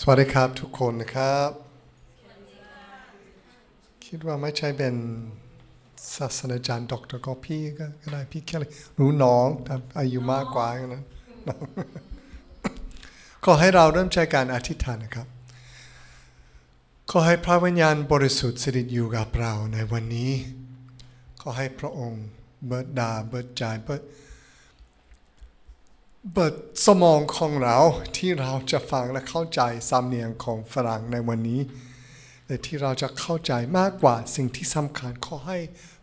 สวัสดีครับทุกคนนะครับ คิดว่าไม่ใช่เป็นศาสนาจารย์ ดรอกเตอร์ก็พี่ก็ได้พี่แค่เลยหนูน้องแต่อายุมากกว่านะขอให้เราเริ่มใช้การอธิษฐานนะครับขอให้พระวิญญาณบริสุทธิ์สถิตอยู่กับเราในวันนี้ขอให้พระองค์เบิดดาเบิดใจเบิดปิดสมองของเราที่เราจะฟังและเข้าใจสำเนียงของฝรั่งในวันนี้และที่เราจะเข้าใจมากกว่าสิ่งที่สำคัญขอให้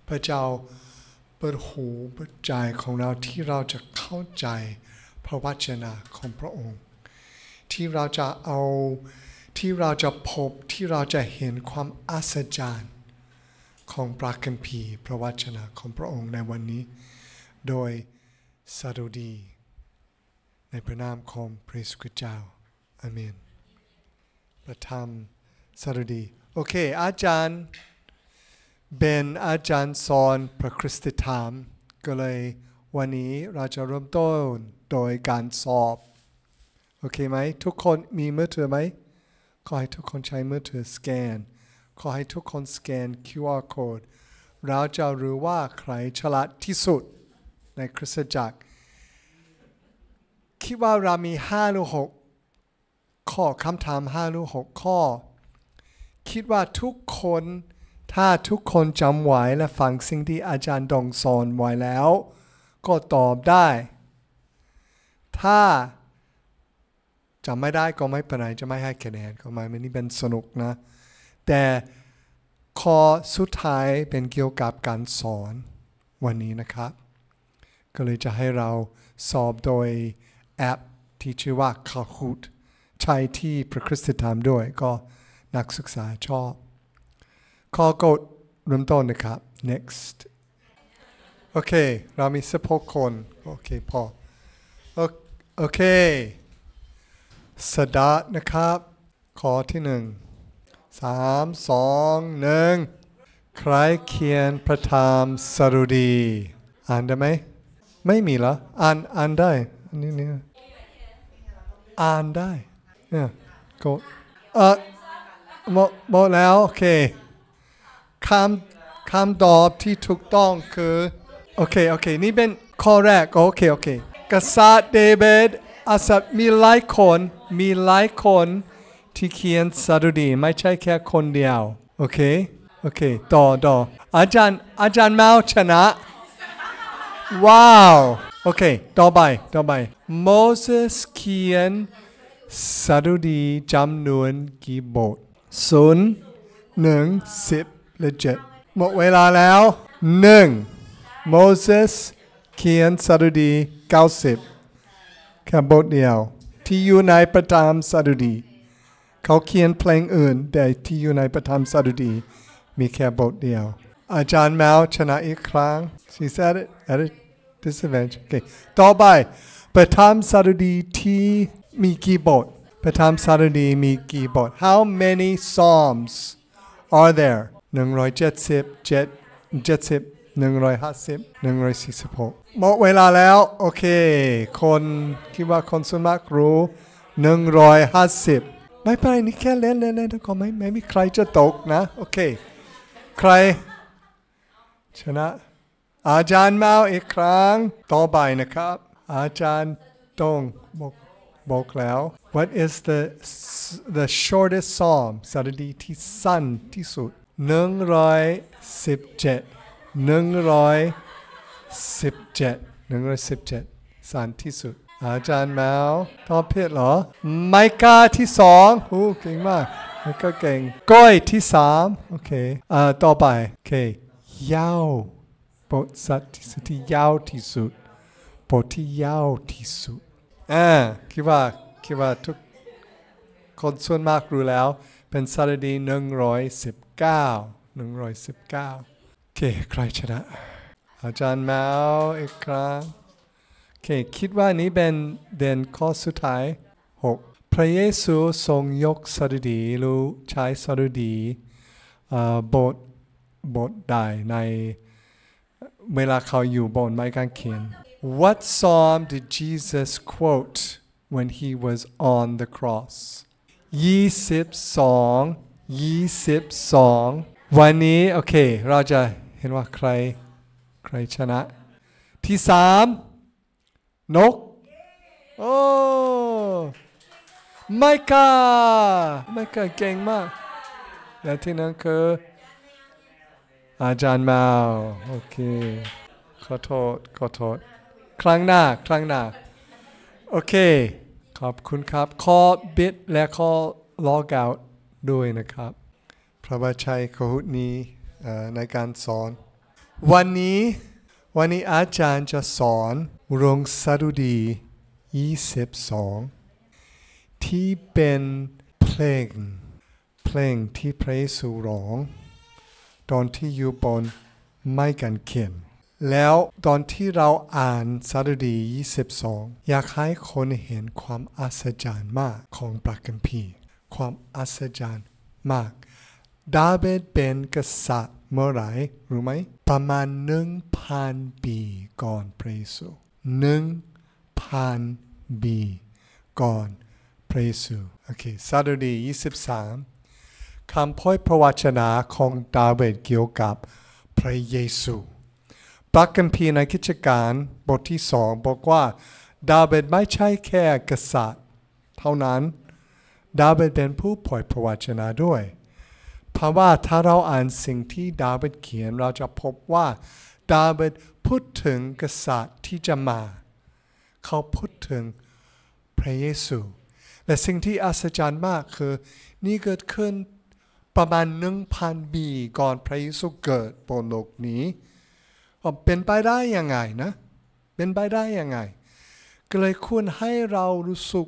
พระเจ้าเปิดหูเปิดใจของเราที่เราจะเข้าใจพระวจนะของพระองค์ที่เราจะเอาที่เราจะพบที่เราจะเห็นความอัศจรรย์ของปรากันพีพระวจนะของพระองค์ในวันนี้โดยสดุดีในพระนามของพระสุคเจ้าอเมนประธรรมสรดีโอเค อาจารย์เป็นอาจารย์สอนพระคริสติธรรมก็เลยวันนี้เราจะเริ่มต้นโดยการสอบ โอเคไหม ทุกคนมีมือถือไหม ขอให้ทุกคนใช้มือถือสแกน ขอให้ทุกคนสแกน QR code เราจะรู้ว่าใครฉลาดที่สุดในคริสตจักรคิดว่าเรามีห้าหรือหกข้อคำถามห้าหรือหกข้อ คิดว่าทุกคน ถ้าทุกคนจำไว้และฟังสิ่งที่อาจารย์ดองสอนไว้แล้วก็ตอบได้ ถ้าจำไม่ได้ก็ไม่เป็นไรจะไม่ให้คะแนนก็ไม่มันนี่เป็นสนุกนะ แต่ข้อสุดท้ายเป็นเกี่ยวกับการสอนวันนี้นะครับ ก็เลยจะให้เราสอบโดยแอปที่ชื่อว่า Kahoot ใช้ที่พระคริสตธรรมด้วยก็นักศึกษาชอบขอกดเริ่มต้นนะครับ next โอเคเรามีสปบหกคนโอเคพอโอเคสดานะครับขอที่หนึ่งสามสองหนึ่งใครเขียนพระธรรมสรุดีอ่านได้ไหมไม่มีเหรออ่านอ่านได้อันนี้เนี่ยอ่านได้เนี่ยก็เออหมดแล้วโอเคคำคำตอบที่ถูกต้องคือโอเคโอเคนี่เป็นข้อแรกโอเคโอเคกษัตริย์เดวิดอาศัยมีหลายคนมีหลายคนที่เขียนสดุดีไม่ใช่แค่คนเดียวโอเคโอเคต่อต่ออาจารย์อาจารย์แมวชนะว้าวโอเคต่อไปต่อไปโมเสสเขียนสดุดีจำนวนกี่บทศูนย์หนึ่งสิบและเจ็ดหมดเวลาแล้วหนึ่งโมเสสเขียนสดุดีเก้าสิบแค่บทเดียวที่อยู่ในประจามสดุดีเขาเขียนเพลงอื่นแต่ที่อยู่ในประจามสดุดีมีแค่บทเดียวอาจารย์แมวชนะอีกครั้ง she said it, it disadvantage okay ต่อไปประธานสารดีที่มีกี่บทประธานสารดีมีกี่บท how many psalms are there หนึ่งร้อยเจ็ดสิบเจ็ดเจ็ดสิบหนึ่งร้อยห้าสิบหนึ่งร้อยสี่สิบหกหมดเวลาแล้วโอเคคนคิดว่าคนส่วนมากรู้หนึ่งร้อยห้าสิบไม่เป็นไรนี่แค่เล่นเล่นเล่นก็ไม่ไม่มีใครจะตกนะโอเคใครชนะอาจารย์มาอีกครั้งต่อไปนะครับ อาจารย์ตองบอกบอกแล้ว What is the the shortest psalm สารดีที่สั้นที่สุดหนึ่งร้อยสิบเจ็ดหนึ่งร้อยสิบเจ็ดหนึ่งร้อยสิบเจ็ดสั้นที่สุด อาจารย์แมวตอบผิดเหรอไมกาที่สองโอ้เก่งมากไมกาเก่งก้อยที่สามโอเค อ่าต่อไปโอเคยาวสัตส์ที่ยาวที่สุดบทที่ยาวที่สุดเอ่คิดว่าคิดว่าทุกคนส่วนมากรู้แล้ว เป็นสารดีหนึ่งร้อยสิบเก้าหนึ่งร้อยสิบเก้าโอเคใครชนะ อาจารย์แมวอีกครั้งโอเคคิดว่านี้เป็นเด่นข้อสุดท้ายหกพระเยซูทรงยกสารดีรู้ใช้สารดีบทบทใดในเวลาเขาอยู่บนไม้กางเขน What psalm did Jesus quote when he was on the cross ยี่สิบสองยี่สิบสองวันนี้โอเคเราจะเห็นว่าใครใครชนะที่สามนกโอ้ไมกาไมกาเก่งมากและที่นั้นคืออาจารย์มาโอเคขอโทษขอโทษ ครั้งหน้าครั้งหน้าโอเคขอบคุณครับข้อบิดและข้อล็อกเอาด้วยนะครับ พระบาชัยขหุนี้ในการสอนวันนี้วันนี้อาจารย์จะสอนรงสรุดี22ที่เป็นเพลงเพลงที่พระเยซูร้องตอนที่อยู่บนไม้กันเข็มนแล้วตอนที่เราอ่านสารดี22อยากให้คนเห็นความอัศจรรย์มากของปรากกัมพี ความอัศจรรย์มาก ดาเิดเป็นกษัตริย์เมื่อไหร่รู้ไหม ประมาณหนึ่งพันปีก่อน พระเยซูหนึ่งพันปีก่อน พระเยซูโอเคสารดี23คำพ้อยพระวจนะของดาวิดเกี่ยวกับพระเยซู ปักกันพีในกิจการบทที่สองบอกว่า ดาวิดไม่ใช่แค่กษัตริย์ เท่านั้น ดาวิดเป็นผู้่อยพระวจนะด้วย เพราะว่าถ้าเราอ่านสิ่งที่ดาวิดเขียนเราจะพบว่าดาวิดพูดถึงกษัตริย์ที่จะมา เขาพูดถึงพระเยซู และสิ่งที่อัศจรรย์มากคือนี่เกิดขึ้นประมาณหนึ่งพันปีก่อนพระเยซูเกิดบนโลกนี้เป็นไปได้ยังไงนะ เป็นไปได้ยังไงก็เลยควรให้เรารู้สึก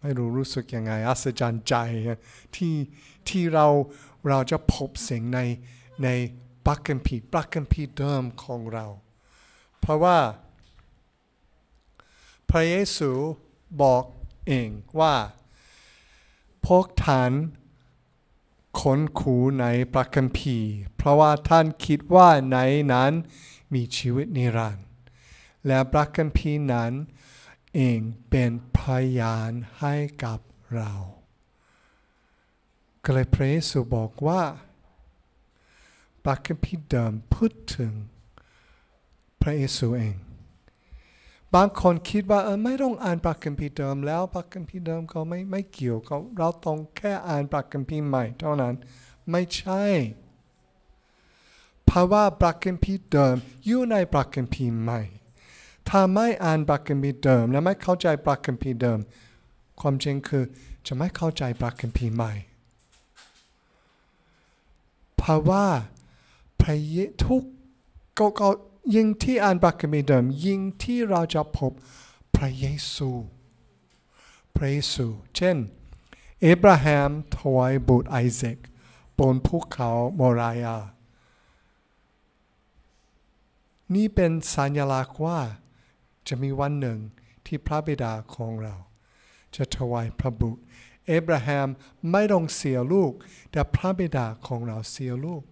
ไม่รู้รู้สึกยังไงอัศจรรย์ใจ ที่ที่เราเราจะพบสิ่งในในปักกันผีปักกันผีเดิมของเรา เพราะว่า พระเยซูบอกเองว่าพวกท่านค้นคูในพระคัมภีร์เพราะว่าท่านคิดว่าในนั้นมีชีวิตนิรันดร์และพระคัมภีร์นั้นเองเป็นพยานให้กับเราก็เลยพระเยซูบอกว่าพระคัมภีร์เดิมพูดถึงพระเยซูเองบางคนคิดว่าเออไม่ต้องอ่านพระคัมภีร์เดิมแล้วพระคัมภีร์เดิมก็ไม่ไม่เกี่ยวกับเราต้องแค่อ่านพระคัมภีร์ใหม่เท่านั้นไม่ใช่เพราะว่าพระคัมภีร์เดิมอยู่ในพระคัมภีร์ใหม่ถ้าไม่อ่านพระคัมภีร์เดิมและไม่เข้าใจพระคัมภีร์เดิมความจริงคือจะไม่เข้าใจพระคัมภีร์ใหม่เพราะว่าพระเยทุกก็ยิ่งที่อ่านบักัมีเดิมยิ่งที่เราจะพบพระเยซู พระเยซู เช่น เอบราฮัมถวายบุตรไอเซกบนภูเขาโมรายา นี่เป็นสัญลักษณ์ว่าจะมีวันหนึ่งที่พระบิดาของเรา จะถวายพระบุตร เอบราฮัมไม่ต้องเสียลูก แต่พระบิดาของเราเสียลูก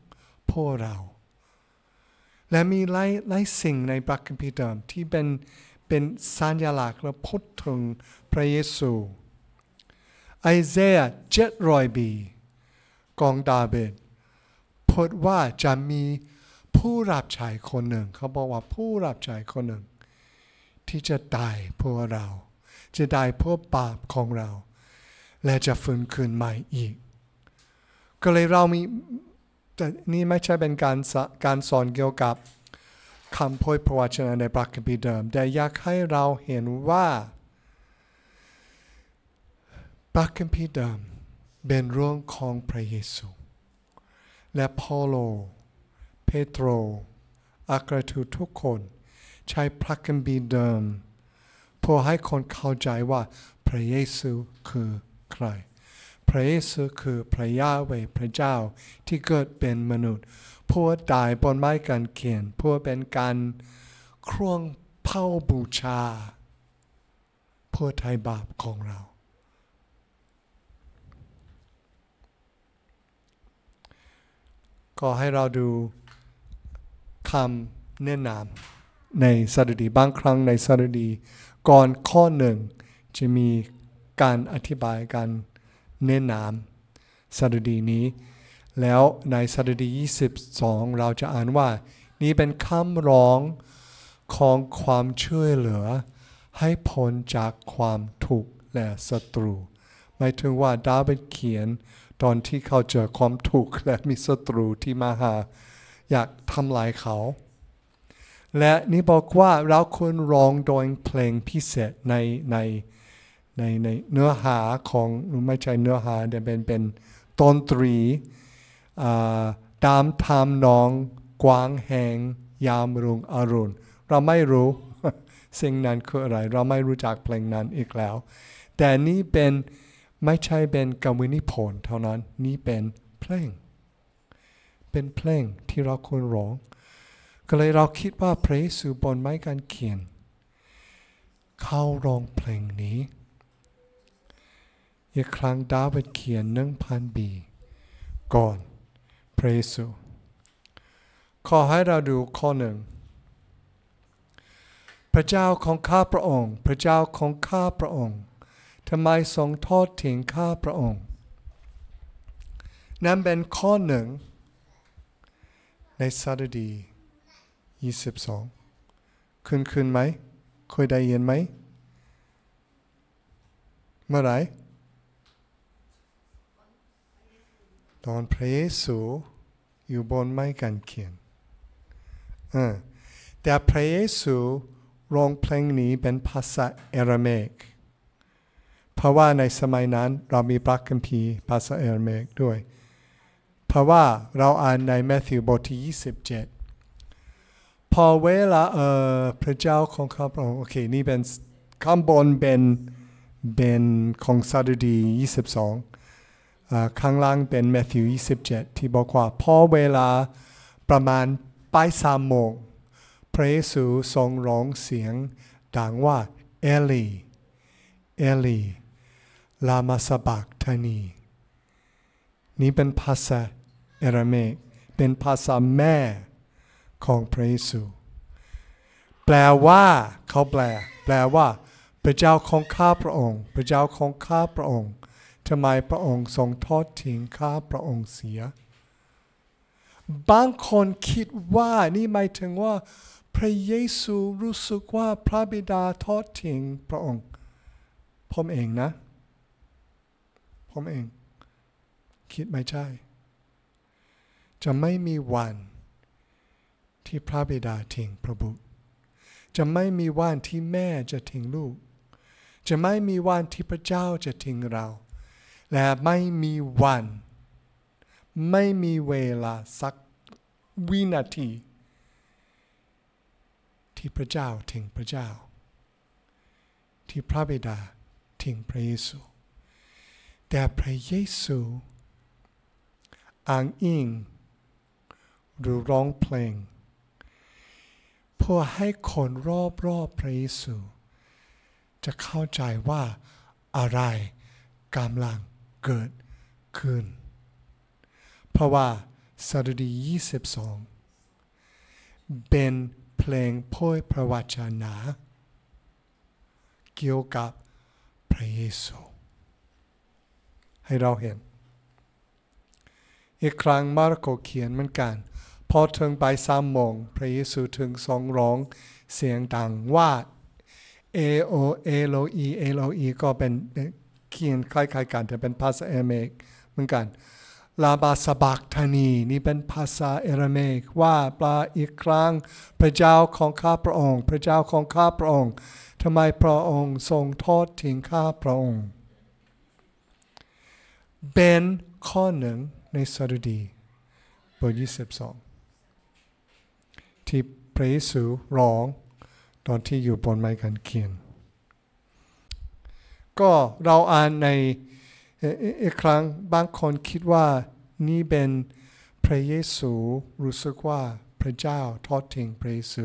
พ่อเราและมีหลายหลายสิ่งในพระคัมภีร์เดิมที่เป็นเป็นสัญลักษณ์และพูดถึงพระเยซูไอเซียเจ็ดรอยบี กองดาเบิดพูดว่าจะมีผู้รับใช้คนหนึ่ง เขาบอกว่าผู้รับใช้คนหนึ่ง ที่จะตายเพื่อเรา จะตายเพื่อบาปของเรา และจะฟื้นคืนใหม่อีก ก็เลยเรามีแต่นี่ไม่ใช่เป็นการการสอนเกี่ยวกับคำพูดพระวจนะในพระคัมภีร์เดิม แต่อยากให้เราเห็นว่าพระคัมภีร์เดิมเป็นเรื่องของพระเยซู และพอโลเปโตรอักรทูทุกคนใช้พระคัมภีร์เดิมเพื่อให้คนเข้าใจว่าพระเยซูคือใครพระเยซูคือพระยาเวพระเจ้าที่เกิดเป็นมนุษย์ผู้ตายบนไม้กางเขนผู้เป็นการครวงเผาบูชาผู้ไทยบาปของเราก็ให้เราดูคำแนะนำในสดุดีบางครั้งในสดุดีก่อนข้อหนึ่งจะมีการอธิบายการเน้นน้ำสัตดีนี้ แล้วในสัตดี 22 เราจะอ่านว่า นี่เป็นคำร้องของความช่วยเหลือ ให้พ้นจากความทุกข์และศัตรู หมายถึงว่าดาวิดเขียนตอนที่เขาเจอความทุกข์และมีศัตรูที่มาหา อยากทำลายเขา และนี่บอกว่าเราควรร้องโดยเพลงพิเศษในในในในเนื้อหาของไม่ใช่เนื้อหาแต่เป็นเป็นตนตรีตามทามนอง กวางแหงยามรุงอรุณเราไม่รู้สิ่งนั้นคืออะไร เราไม่รู้จักเพลงนั้นอีกแล้ว แต่นี่เป็นไม่ใช่เป็นกวินิพนธ์เท่านั้นนี่เป็นเพลงเป็นเพลงที่เราควรร้อง ก็เลยเราคิดว่าพระสุบนไม้การเขียนเข้าร้องเพลงนี้อีกครั้งดาวิดเขียนหนึ่งพันปีก่อนพระเยซูขอให้เราดูข้อหนึ่งพระเจ้าของข้าพระองค์พระเจ้าของข้าพระองค์ทำไมทรงทอดทิ้งข้าพระองค์นั่นเป็นข้อหนึ่งในสดุดี22คืนคืนไหมเคยได้ยินไหมเมื่อไรตอนพระเยซูอยู่บนไม้กางเขนแต่พระเยซูร้องเพลงนี้เป็นภาษาเอรเมก เพราะว่าในสมัยนั้นเรามีพระคัมภีร์ภาษาเอรเมกด้วย เพราะว่าเราอ่านในแมทธิวบทที่27พอเวลาเอ่อพระเจ้าของข้าพระองค์โอเคนี่เป็นข้าบนเป็นเป็นของซาดูดี22ข้างล่างเป็นแมทธิว27ที่บอกว่าพอเวลา ประมาณปลายสามโมงพระเยซูทรงร้องเสียงดังว่าเอลีเอลีลามาสบักทานีนี่เป็นภาษาเอรเมกเป็นภาษาแม่ ของพระเยซู แปลว่า เขาแปลแปลว่า พระเจ้าของข้าพระองค์ พระเจ้าของข้าพระองค์ทำไมพระองค์ทรงทอดทิ้งข้าพระองค์เสีย บางคนคิดว่านี่หมายถึงว่า พระเยซูรู้สึกว่าพระบิดาทอดทิ้งพระองค์ ผมเองนะ ผมเอง คิดไม่ใช่ จะไม่มีวันที่พระบิดาทิ้งพระบุตร จะไม่มีวันที่แม่จะทิ้งลูก จะไม่มีวันที่พระเจ้าจะทิ้งเราและไม่มีวัน ไม่มีเวลา สักวินาที ที่พระเจ้าถึงพระเจ้า ที่พระบิดาถึงพระเยซูแต่พระเยซูอ้างอิงหรือร้องเพลงเพื่อให้คนรอบๆพระเยซู จะเข้าใจว่าอะไรกำลังเกิดขึ้นเพราะว่าสดุดี22เป็นเพลงพ้อยพระวจนะเกี่ยวกับพระเยซูให้เราเห็นอีกครั้งมาระโกเขียนเหมือนกันพอถึงไปสามโมงพระเยซูถึงสองร้อง เสียงดังว่าเอโอเอโลอีเอโลอีก็เป็นเขียนคล้ายๆกันแต่เป็นภาษาเอเมกเหมือนกันลาบาสบักธนีนี่เป็นภาษาเอรเมกว่าปลาอีกครั้งพระเจ้าของข้าพระองค์พระเจ้าของข้าพระองค์ทำไมพระองค์ทรงทอดทิ้งข้าพระองค์เป็นข้อหนึ่งในสดุดีบทยี่สิบสองที่พระเยซูร้องตอนที่อยู่บนไม้กันเขียนก็เราอ่านในอีกครั้งบางคนคิดว่านี่เป็นพระเยซูรู้สึกว่าพระเจ้าทอดทิ้งพระเยซู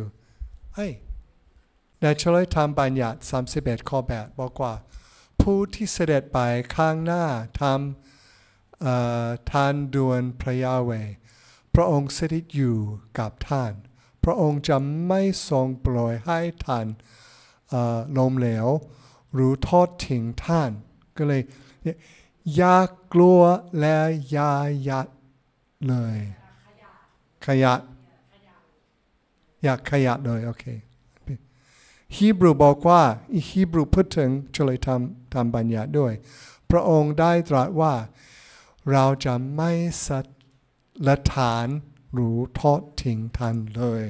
ไอ้ในเฉลยธรรมบัญญัติ31ข้อ8บอกว่า ผู้ที่เสด็จไปข้างหน้าทำทานดวนพระยาเว พระองค์สถิตอยู่กับท่าน พระองค์จะไม่ทรงปล่อยให้ท่านลมเหลวหรือทอดทิ้งท่าน ก็เลยอย่ากลัวและอย่าหยัดเลย ขยัอยากขยัเลยโอเคฮีบรูบอกว่าฮีบรูพูดถึงจะเลยทำทำบัญญัติด้วยพระองค์ได้ตรัสว่า เราจะไม่สัตละฐานหรือทอดทิ้งทันเลย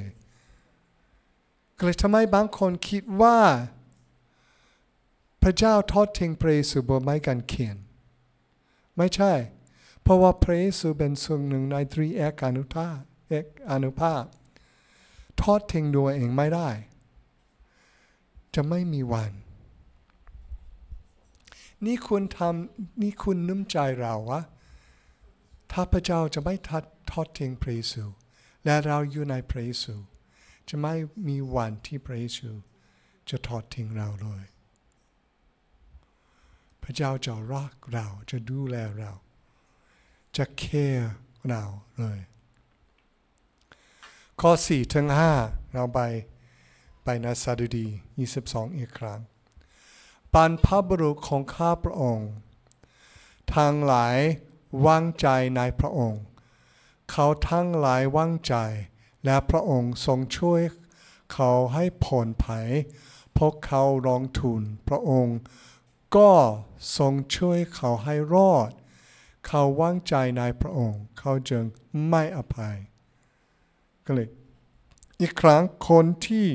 ก็เลยทำไมบางคนคิดว่าพระเจ้าทอดทิ้งพระเยซูบนไม้กางเขนไม่ใช่เพราะว่าพระเยซูเป็นส่วนหนึ่งในตรีเอกอนุภาเอกอนุภาพทอดทิ้งตัวเองไม่ได้ จะไม่มีวันนี่คุณทำนี่คุณนุ่มใจเราวะถ้าพระเจ้าจะไม่ทัดทอดทิ้งพระเยซูและเราอยู่ในพระเยซู จะไม่มีวันที่พระเยซูจะทอดทิ้งเราเลยพระเจ้าจะรักเราจะดูแลเรา จะแคร์เราเลย ข้อ4ถึง5เราไปไปนาซาดูดี 22 อีกครั้งปนพระบรุษของข้าพระองค์ ทางหลายวางใจในพระองค์ เขาทั้งหลายวางใจ และพระองค์ทรงช่วย เขาให้ผ่อนผัยพวกเขารองทุนพระองค์ก็ทรงช่วยเขาให้รอด เขาวางใจในพระองค์ เขาจึงไม่อภัยก็เลยอีกครั้งคนที่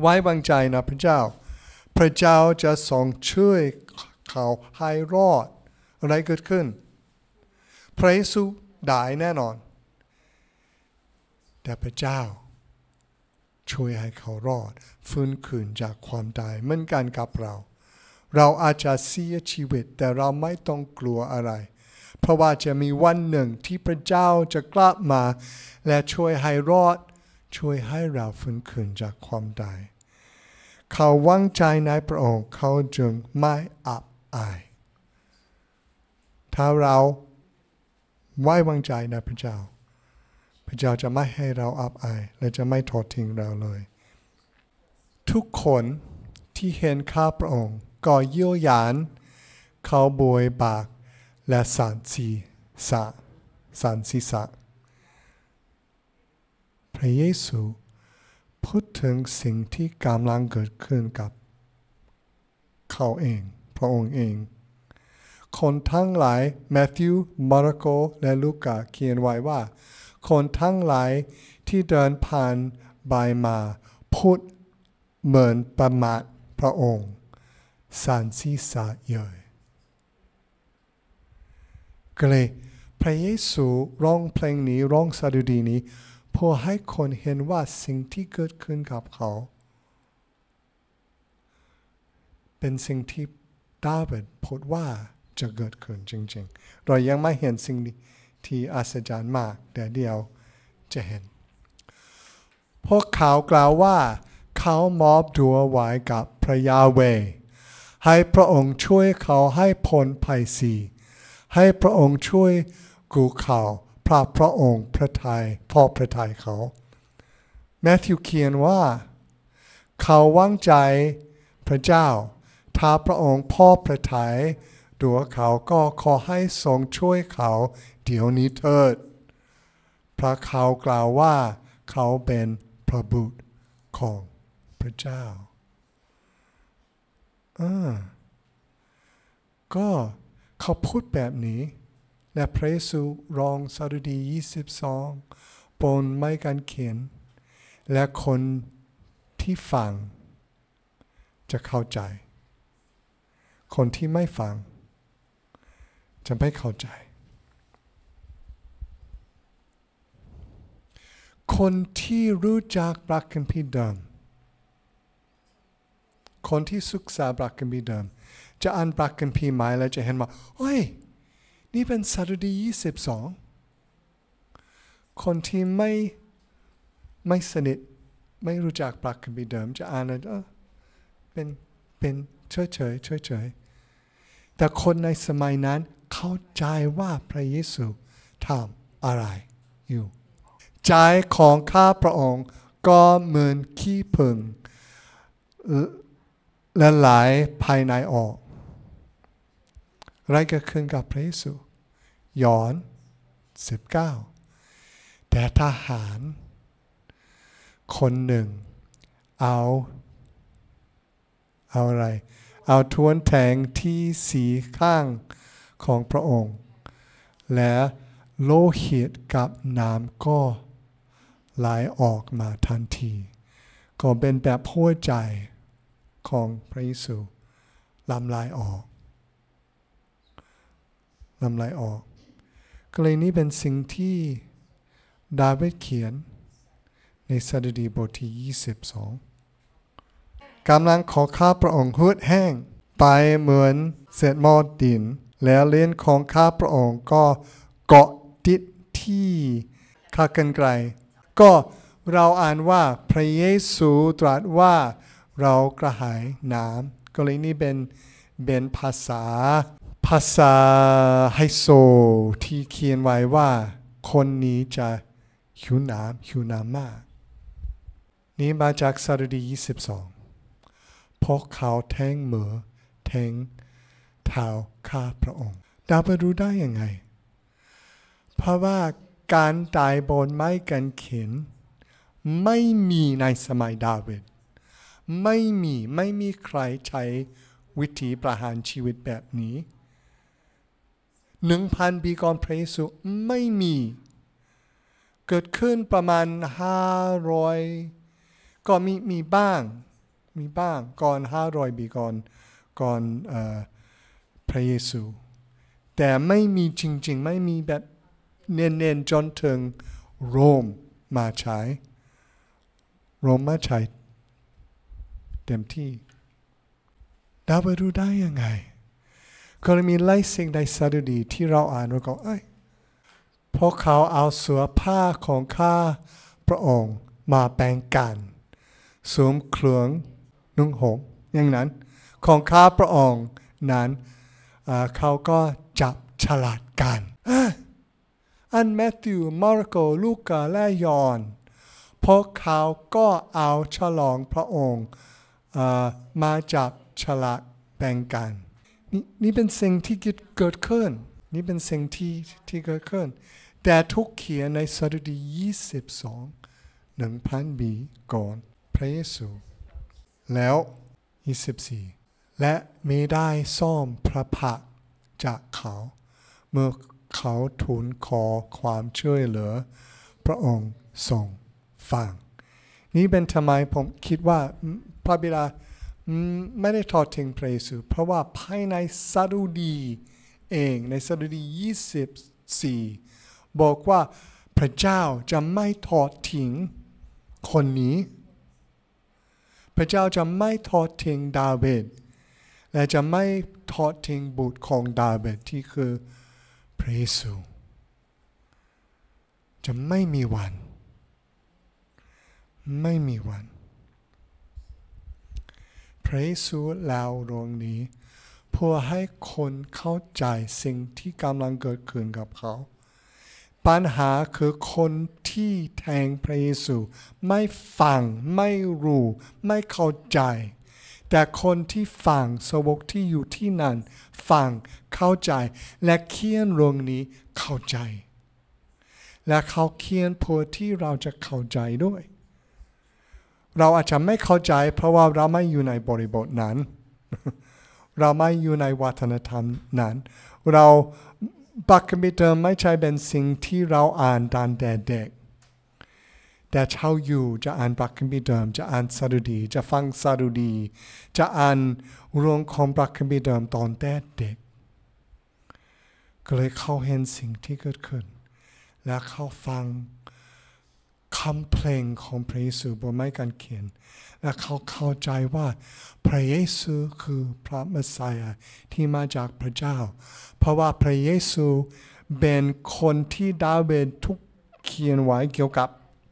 ไว้วางใจนะพระเจ้า พระเจ้าจะทรงช่วยเขาให้รอด อะไรเกิดขึ้น พระเยซูได้แน่นอน แต่พระเจ้า ช่วยให้เขารอด ฟื้นคืนจากความตายเหมือนกันกับเราเราอาจจะเสียชีวิตแต่เราไม่ต้องกลัวอะไร เพราะว่าจะมีวันหนึ่งที่พระเจ้าจะกลับมา และช่วยให้รอด ช่วยให้เราฟื้นคืนจากความตายเขาวางใจในพระองค์ เขาจึงไม่อับอายถ้าเราไว้วางใจในพระเจ้า พระเจ้าจะไม่ให้เราอับอาย และจะไม่ทอดทิ้งเราเลย ทุกคนที่เห็นข้าพระองค์ก่อเยี่ยวหยาน เขาบวยปาก และสันสีสะสันสีสะพระเยซูพูดถึงสิ่งที่กำลังเกิดขึ้นกับ เขาเอง พระองค์เอง คนทั้งหลายแมทธิว มาระโกและลูกาเขียนไว้ว่า คนทั้งหลายที่เดินผ่านบมาพูดเหมือนประมาทพระองค์ส三之ส鋭。ก็เลยพระเยซูร้องเพลงนี้ร้องสดุดีนี้เพื่อให้คนเห็นว่าสิ่งที่เกิดขึ้นกับเขา เป็นสิ่งที่ดาวิดพูดว่าจะเกิดขึ้นจริงๆเรายังไม่เห็นสิ่งที่อัศจรรย์มากแต่เดียวจะเห็น พวกเขากล่าวว่า เขามอบดัวไว้กับพระยาเวให้พระองค์ช่วยเขาให้พ้นภัยสีให้พระองค์ช่วยกูเขา พระพระองค์พระทยัยพ่อพระทัยเขาแมทธิวเขียนว่าเขาวางใจ พระเจ้า ถ้าพระองค์พ่อพระทยัยดัวเขาก็ขอให้ทรงช่วยเขาเดี๋ยวนี้เถิดพระเขากล่าวว่า เขาเป็นพระบุตร ของพระเจ้าอก็เขาพูดแบบนี้ และพระเยซูรองสดรดี22บนไม้การเขียนและคนที่ฟัง จะเข้าใจ คนที่ไม่ฟัง จะไม่เข้าใจ คนที่รู้จักรักกันพี่เดิมคนที่ศึกษาบรักันภีเดิมจะอ่านบรักันพีใหม่แล้วจะเห็นว่าโอ้ยนี่เป็นสารดียี่สิบสองคนที่ไม่ไม่สนิทไม่รู้จักบรักันภีเดิมจะอ่านแล้วเป็นเป็นเฉยเฉยเฉยเฉยแต่คนในสมัยนั้นเข้าใจว่าพระเยซูทำอะไรอยู่ใจของข้าพระองค์ก็เหมือนขี้ผึ่งและไหลภายในออก ไรก็ขึ้นกับพระเยซูย้อน19 แต่ทหาร คนหนึ่ง เอา เอาอะไร เอาทวนแทงที่สีข้างของพระองค์ และโลหิตกับน้ำก็ไหลออกมาทันที ก็เป็นแบบพัวใจของพระเยซูลำลายออกลำลายออก กรณีนี้เป็นสิ่งที่ ดาวิดเขียน ในสดุดีบทที่22กำลังขอข้าพระองค์หืดแห้ง ไปเหมือนเศษหม้อดิน แล้วเล่นของข้าพระองค์ก็เกาะติดที่ข้ากันไกลก็เราอ่านว่า พระเยซูตรัสว่าเรากระหายน้ำ ก็เลยนี่เป็นเป็นภาษา ภาษาไฮโซ ที่เขียนไว้ว่า คนนี้จะหิวน้ำหิวน้ำมาก นี้มาจากสารดี 22พวกเขาแทงเหมือแทงเท้าข้าพระองค์ดาวไปรู้ได้ยังไง เพราะว่าการตายบน ไม้กันเข็นไม่มีในสมัยดาวิดไม่มีไม่มีใครใช้วิธีประหารชีวิตแบบนี้หนึ่งพันปีก่อนพระเยซูไม่มีเกิดขึ้นประมาณห้าร้อยก็มีมีบ้างมีบ้างก่อนห้าร้อยปีก่อนก่อนพระเยซู แต่ไม่มีจริงๆไม่มีแบบเน้นๆจนถึงโรมมาใช้โรมมาใช้เต็มที่ดาวไปรู้ได้ยังไงก็เยมีไล่สิ่งใดสดุดีที่เราอ่านเราก็เอ้ยเพราะเขาเอาเสื้อผ้าของข้าพระองค์มาแปลงกันสวมเครื่องนุ่งห่ม อย่างนั้นของข้าพระองค์นั้นเขาก็จับฉลาดกันอันแมทธิวมาร์โกลูกาและยอน พวกเขาก็เอาฉลองพระองค์มาจากฉลากแบ่งกันนี่นี่เป็นสิ่งที่เกิดขึ้น นี่เป็นสิ่งที่ที่เกิดขึ้นแต่ทุกเขียนในสดุดี22 1พันบีก่อนพระเยซูแล้ว 24 และไม่ได้ซ่อมพระพักจากเขา เมื่อเขาทูลขอความช่วยเหลือ พระองค์ทรงฟัง นี่เป็นทำไมผมคิดว่าพระบิดาไม่ได้ทอดทิ้งพระเยซูเพราะว่าภายในซาดูดีเองในซาดูดี24บอกว่าพระเจ้าจะไม่ทอดทิ้งคนนี้ พระเจ้าจะไม่ทอดทิ้งดาวิดและจะไม่ทอดทิ้งบุตรของดาวิดที่คือพระเยซู จะไม่มีวัน ไม่มีวันพระเยซูแล้วดวงนี้ เพื่อให้คนเข้าใจสิ่งที่กำลังเกิดขึ้นกับเขา ปัญหาคือคนที่แทงพระเยซู ไม่ฟัง ไม่รู้ ไม่เข้าใจ แต่คนที่ฟังสวกที่อยู่ที่นั่นฟัง เข้าใจและเขียนรงนี้เข้าใจ และเขาเขียนเพื่อที่เราจะเข้าใจด้วยเราอาจจะไม่เข้าใจเพราะว่าเราไม่อยู่ในบริบทนั้น เราไม่อยู่ในวัฒนธรรมนั้น เราบัคมิเตอร์ไม่ใช่เป็นสิ่งที่เราอ่านตอนแต่เด็กแต่ชาวอยู่จะอ่านบัคมิเตอร์จะอ่านสารุดีจะฟังสารุดีจะอ่านเรื่องของบัคมิเตอร์ตอนแต่เด็กก็เลยเข้าเห็นสิ่งที่เกิดขึ้น และเข้าฟังคำเพลงของพระเยซูบนไม้กางเขนและเขาเข้าใจว่าพระเยซูคือพระมสายาที่มาจากพระเจ้าเพราะว่าพระเยซูเป็นคนที่ดาวิดทุกเขียนไว้เกี่ยวกับ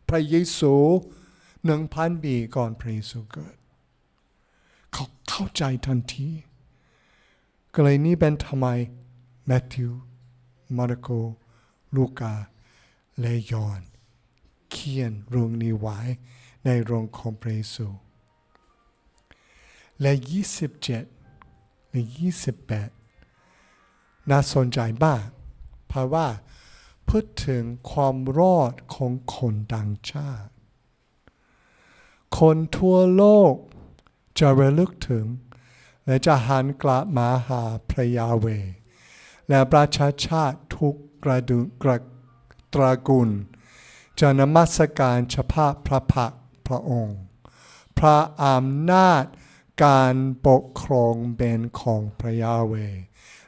พระเยซูหนึ่งพันปีก่อนพระเยซูเกิดเขาเข้าใจทันทีก็เลยนี่เป็นทำไมแมทธิวมาระโกลูกาและยอห์นเคียนโรงนี้ไว้ในโรงของพระเยซูและ 27และ28น่าสนใจมากเพราะว่าพูดถึงความรอด ของคนดังชาติ คนทั่วโลกจะระลึกถึง และจะหันกลับมาหาพระยาเว และประชาชาติทุกกระดุกระตระกูลจะนมัสการเฉพาะพระพักพระองค์ พระอำนาจการปกครองเป็นของพระยาเว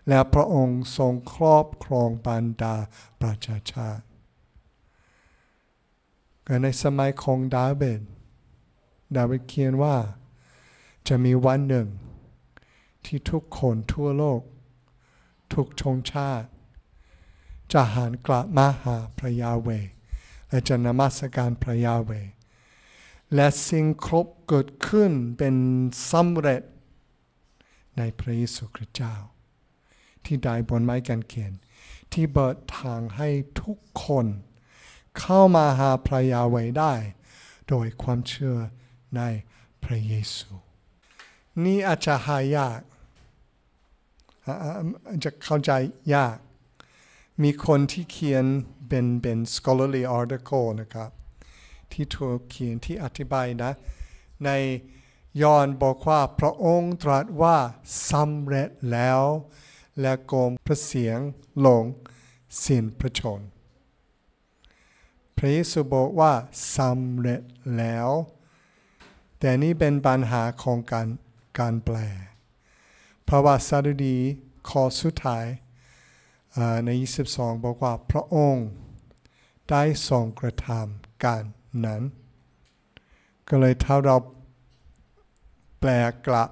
และพระองค์ทรงครอบครองบรรดาประชาชาติในสมัยของดาวิดดาวิดเขียนว่าจะมีวันหนึ่ง ที่ทุกคนทั่วโลกทุกชงชาติ จะหันกลับมาหาพระยาเวและจะนมัสการพระยาเวและสิ่งครบเกิดขึ้นเป็นสำเร็จในพระเยซูคริสต์เจ้า ที่ได้บนไม้กางเขนที่เปิดทางให้ทุกคนเข้ามาหาพระยาเวได้ โดยความเชื่อในพระเยซู นี่อาจจะหายากจะเข้าใจยากมีคนที่เขียนเป็นเป็น scholarly article นะครับที่ถูกเขียนที่อธิบายนะในยอห์นบอกว่าพระองค์ตรัสว่าสำเร็จ แล้ว และโกมพระเสียงลงสิ้นพระชนพระเยซูบอกว่าสำเร็จแล้ว แต่นี่เป็นปัญหาของการการแปลเพราะว่าซาดูดีขอสุดท้ายใน22บอกว่าพระองค์ ได้ทรงกระทำการนั้น ก็เลยถ้าเราแปลกละ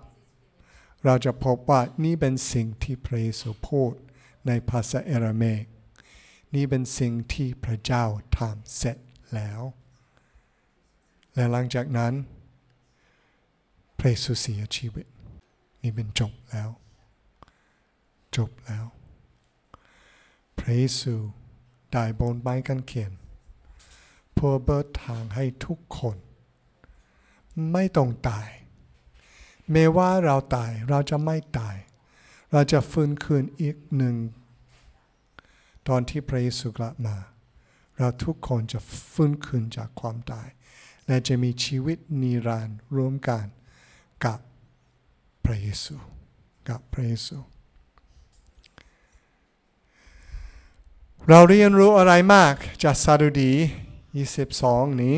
เราจะพบว่านี่เป็นสิ่งที่พระเยซูพูดในภาษาเอรเมกนี่เป็นสิ่งที่พระเจ้าทำเสร็จแล้ว และหลังจากนั้นพระเยซูเสียชีวิตนี่เป็นจบแล้ว จบแล้วพระเยซูได้บนใบกันเขียนเพื่อเบิดทางให้ทุกคน ไม่ต้องตายเมื่อว่าเราตายเราจะไม่ตาย เราจะฟื้นคืนอีกหนึ่งตอนที่พระเยซูกลับมา เราทุกคนจะฟื้นคืนจากความตาย และจะมีชีวิตนิรันดร์ร่วมกันกับพระเยซู กับพระเยซูเราเรียนรู้อะไรมากจากซาดูดี22นี้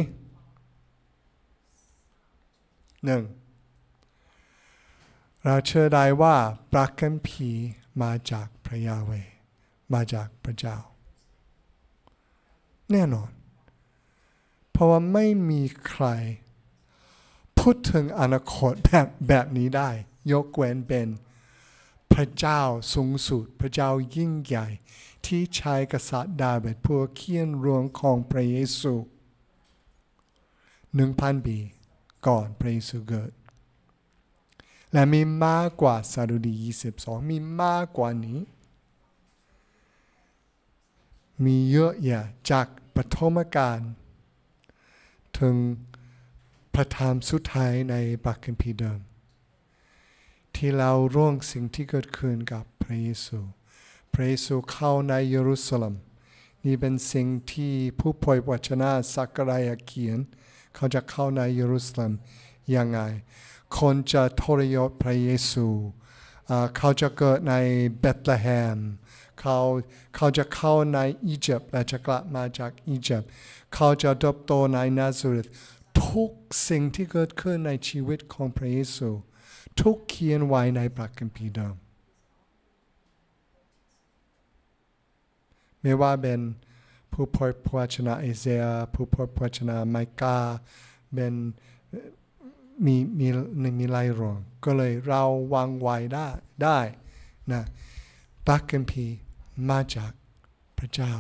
หนึ่งเราเชื่อได้ว่าปรากันผีมาจากพระยาเว มาจากพระเจ้า แน่นอน เพราะว่าไม่มีใคร พูดถึงอนาคตแบบแบบนี้ได้ ยกเว้นเป็นพระเจ้าสูงสุด พระเจ้ายิ่งใหญ่ที่ชายกษัตริย์ดาวิดผู้เคียนรวงของพระเยซูหนึ่งพันปีก่อนพระเยซูเกิด และมีมากกว่าสดุดี 22 มีมากกว่านี้ มีเยอะแยะจากปฐมกาลถึงพระธรรมสุดท้ายในบักกิมพีเดิม ที่เราร่วงสิ่งที่เกิดขึ้นกับพระเยซูพระเยซูเข้าในเยรูซาเล็มนี่เป็นสิ่งที่ผู้เผยวชนะสักรายเขียนเขาจะเข้าในเยรูซาเล็มยังไงคนจะทรยศพระเยซูเขาจะเกิดในเบธเลเฮมเขาเขาจะเข้าในอียิปต์และจะกลับมาจากอียิปต์เขาจะดบโตในนาซาเรตทุกสิ่งที่เกิดขึ้นในชีวิตของพระเยซู ทุกเขียนไว้ในพระคัมภีร์เดิมไม่ว่าเป็นผู้พยพวชนะเอเซียผู้พยพวชนะไมกา เป็นมีมีหนึ่งมีลายรองก็เลยเราวางไว้ได้ได้นะปักกันพีมาจากพระเจ้า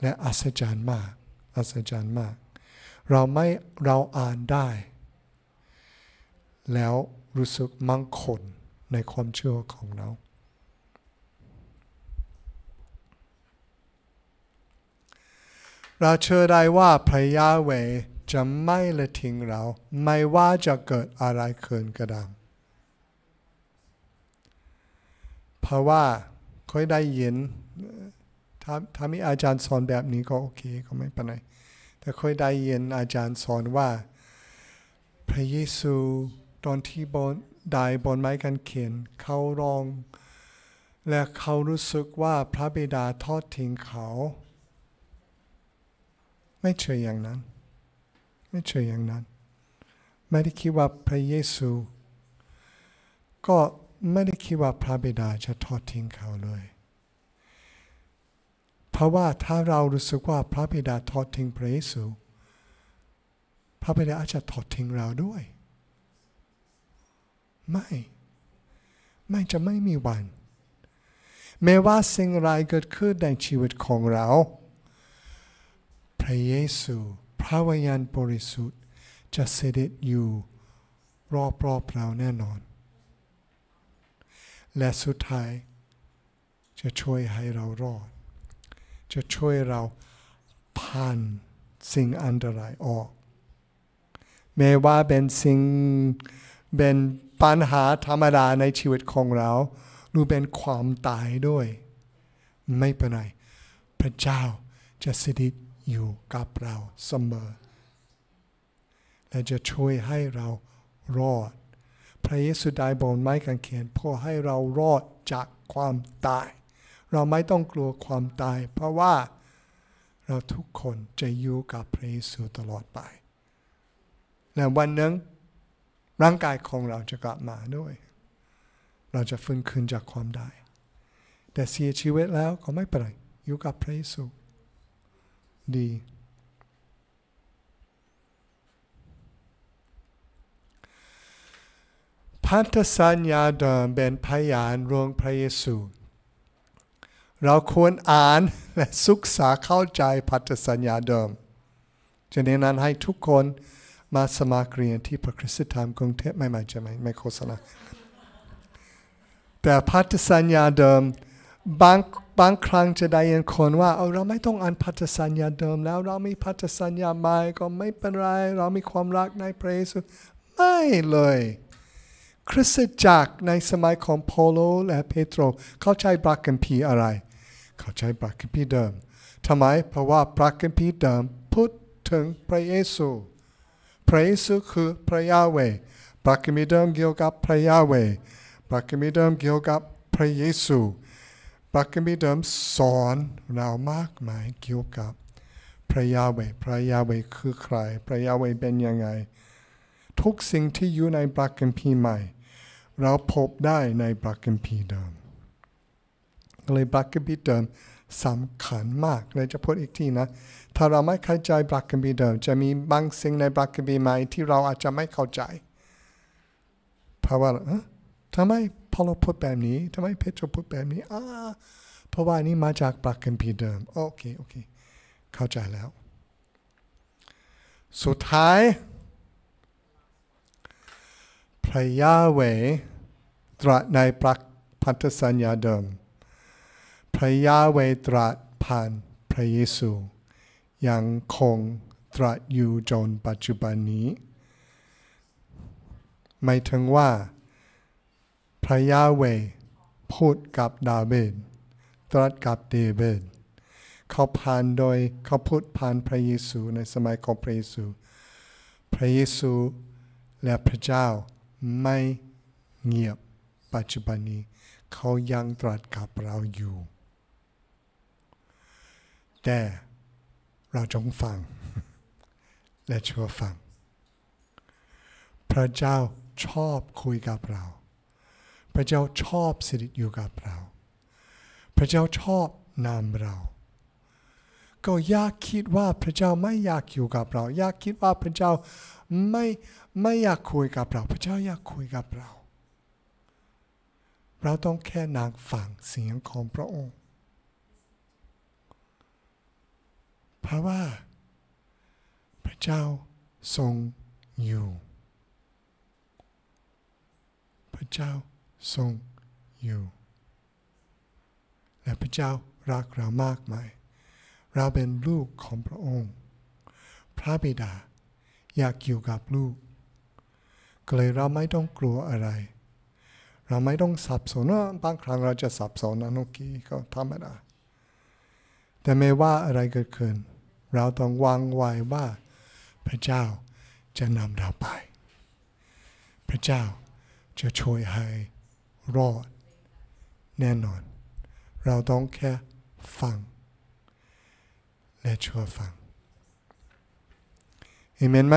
และอัศจรรย์มากอัศจรรย์มากเราไม่เราอ่านได้ แล้วรู้สึกมั่งคนในความเชื่อของเราเราเชื่อได้ว่าพระยาเวจะไม่ละทิ้งเรา ไม่ว่าจะเกิดอะไรขึ้นก็ตามเพราะว่าเคยได้ยินถ้าถ้ามีอาจารย์สอนแบบนี้ก็โอเคก็ไม่เป็นไร แต่เคยได้ยินอาจารย์สอนว่า พระเยซูตอนที่บนได้บนไม้กางเขนเขาร้อง และเขารู้สึกว่าพระบิดาทอดทิ้งเขาไม่เชื่ออย่างนั้นไม่เชื่ออย่างนั้นไม่ได้คิดว่าพระเยซู ก็ไม่ได้คิดว่าพระบิดาจะทอดทิ้งเขาเลย เพราะว่าถ้าเรารู้สึกว่าพระบิดาทอดทิ้งพระเยซู พระบิดาอาจจะทอดทิ้งเราด้วย ไม่ ไม่จะไม่มีวัน แม้ว่าสิ่งไรเกิดขึ้นในชีวิตของเราระเยซูพระวิญญาณบริสุทธิ์จะเสด็จอยู่รอบๆเราแน่นอน และสุดท้ายจะช่วยให้เรารอดจะช่วยเราผ่านสิ่งอันตรายออกแม้ว่าเป็นสิ่งเป็นปัญหาธรรมดาในชีวิตของเราหรือเป็นความตายด้วยไม่เป็นไรพระเจ้าจะสถิตอยู่กับเราเสมอและจะช่วยให้เรารอด พระเยซูได้บนไม้กางเขนเพื่อให้เรารอดจากความตาย เราไม่ต้องกลัวความตาย เพราะว่าเราทุกคนจะอยู่กับพระเยซูตลอดไปและวันหนึ่งร่างกายของเราจะกลับมาด้วย เราจะฟื้นคืนจากความได้แต่เสียชีวิตแล้วก็ไม่เป็นไรอยู่กับพระเยซูดีพันธสัญญาเดิมเป็นพยานรวงพระเยซู เราควรอ่านและศึกษาเข้าใจพันธสัญญาเดิม จะนน้นให้ทุกคนมาสมัครเรียนที่พระคริสตธรรมกรุงเทพไม่ไม่จะไม่ไม่โฆษณาแต่พันธสัญญาเดิมบางบางครั้งจะได้ยินคนว่าเเราไม่ต้องอ่านพัฒสัญญาเดิมแล้วเรามีพัฒสัญญาใหม่ก็ไม่เป็นไรเรามีความรักในพระเยซู ไม่เลย คริสตจักรในสมัยของโพโลและเปโตรเขาใช้รักกันพีอะไร เขาใช้ปรักกันพีเดิมทำไมเพราะว่าปรักกันพีเดิมพูดถึงพระเยซูพระเยซูคือพระยาเวปรักกันพีเดิมเกี่ยวกับพระยาเวปรักกันพีเดิมเกี่ยวกับพระเยซูปรกคมีเดิมสอนเรามากมายเกี่ยวกับพระยาเวพระยาเวคือใครพระยาเวเป็นยังไงทุกสิ่งที่อยู่ในปรกคมีใหม่เราพบได้ในปรกคมีเดิมเลยปรกคมีเดิมสำคัญมากเลยจะพูดอีกทีนะถ้าเราไม่เข้าใจปรกคมีเดิมจะมีบางสิ่งในปรกคมีใหม่ที่เราอาจจะไม่เข้าใจเพราะว่าทำไมพอลพูดแบบนี้ทำไมเพชรพูดแบบนี้อ่าเพราะว่านี่มาจากปาักคัมภีร์เดิมโอเคโอเคเข้าใจแล้วสุดท้ายพระยาเวตรัสในปรักพันธสัญญาเดิมพระยาเวตรัสผ่านพระเยซูยังคงตรัสอยู่จนปัจจุบันนี้ไม่ถึงว่าพระยาเวพูดกับดาวิดตรัสกับเดวิดเขาผ่านโดยเขาพูดผ่านพระเยซูในสมัยของพระเยซู พระเยซูและพระเจ้าไม่เงียบปัจจุบันนี้ เขายังตรัสกับเราอยู่ แต่เราจงฟังและเชื่อฟังพระเจ้าชอบคุยกับเราพระเจ้าชอบสถิตอยู่กับเรา พระเจ้าชอบนำเรา ก็อยากคิดว่าพระเจ้าไม่อยากอยู่กับเรา อยากคิดว่าพระเจ้าไม่ไม่อยากคุยกับเรา พระเจ้าอยากคุยกับเรา เราต้องแค่นางฟังเสียงของพระองค์ เพราะว่า พระเจ้าทรงอยู่ พระเจ้าทรงอยู่และพระเจ้ารักเรามากมาย เราเป็นลูกของพระองค์ พระบิดาอยากอยู่กับลูกก็เลยเราไม่ต้องกลัวอะไร เราไม่ต้องสับสนว่าบางครั้งเราจะสับสนนะนุกี้ก็ธรรมดาแต่ไม่ว่าอะไรเกิดขึ้น เราต้องวางไว้ว่าพระเจ้าจะนำเราไป พระเจ้าจะช่วยให้รอดแน่นอนเราต้องแค่ฟังและเชื่อฟังเอเมนไหม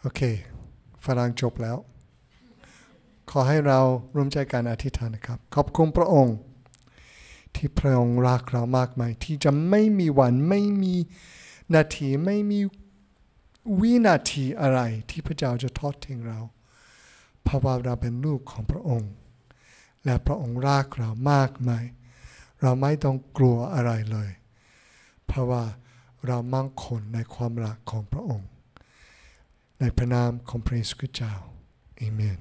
โอเคฝรั่งจบแล้ว ขอให้เราร่วมใจการอธิษฐานนะครับ ขอบคุณพระองค์ ที่พระองค์รักเรามากมายที่จะไม่มีวันไม่มีนาทีไม่มีวินาทีอะไร ที่พระเจ้าจะทอดทิ้งเราเพราะว่าเราเป็นลูกของพระองค์ และพระองค์รักเรามากมายเราไม่ต้องกลัวอะไรเลยเพราะว่าเรามั่งคนในความรักของพระองค์ ในพระนามของพระเยซูคริสต์เจ้าอเมน